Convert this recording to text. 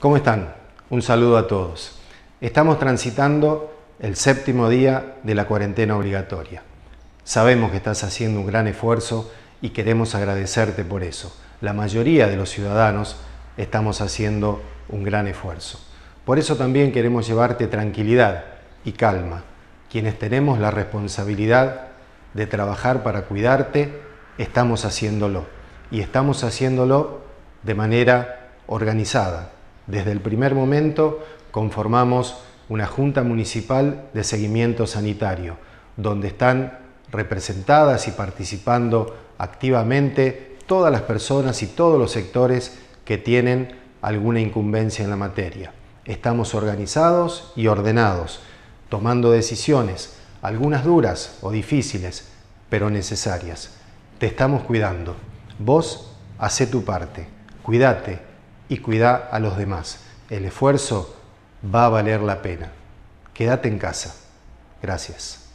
¿Cómo están? Un saludo a todos. Estamos transitando el séptimo día de la cuarentena obligatoria. Sabemos que estás haciendo un gran esfuerzo y queremos agradecerte por eso. La mayoría de los ciudadanos estamos haciendo un gran esfuerzo. Por eso también queremos llevarte tranquilidad y calma, quienes tenemos la responsabilidad de trabajar para cuidarte, estamos haciéndolo. Y estamos haciéndolo de manera organizada, desde el primer momento conformamos una Junta Municipal de Seguimiento Sanitario, donde están representadas y participando activamente todas las personas y todos los sectores que tienen alguna incumbencia en la materia. Estamos organizados y ordenados, tomando decisiones, algunas duras o difíciles, pero necesarias. Te estamos cuidando. Vos, hacé tu parte. Cuídate y cuida a los demás. El esfuerzo va a valer la pena. Quédate en casa. Gracias.